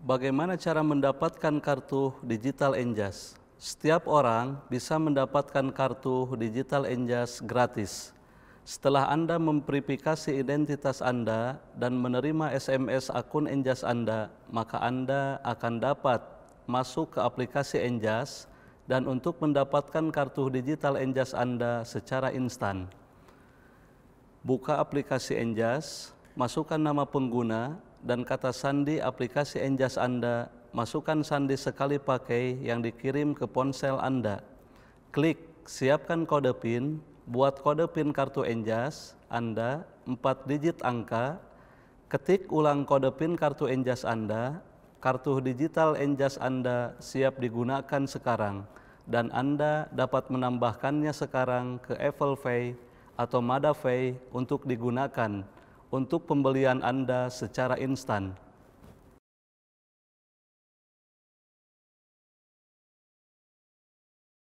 bagaimana cara mendapatkan kartu digital Enjas. Setiap orang bisa mendapatkan kartu digital Enjas gratis. Setelah Anda memverifikasi identitas Anda dan menerima SMS akun Enjas Anda, maka Anda akan dapat masuk ke aplikasi Enjas dan untuk mendapatkan kartu digital Enjas Anda secara instan. Buka aplikasi Enjas, masukkan nama pengguna, dan kata sandi aplikasi Enjas Anda, masukkan sandi sekali pakai yang dikirim ke ponsel Anda. Klik siapkan kode PIN, buat kode PIN kartu Enjas Anda 4 digit angka, ketik ulang kode PIN kartu Enjas Anda, kartu digital Enjas Anda siap digunakan sekarang dan Anda dapat menambahkannya sekarang ke Apple Pay atau Mada Pay untuk digunakan untuk pembelian Anda secara instan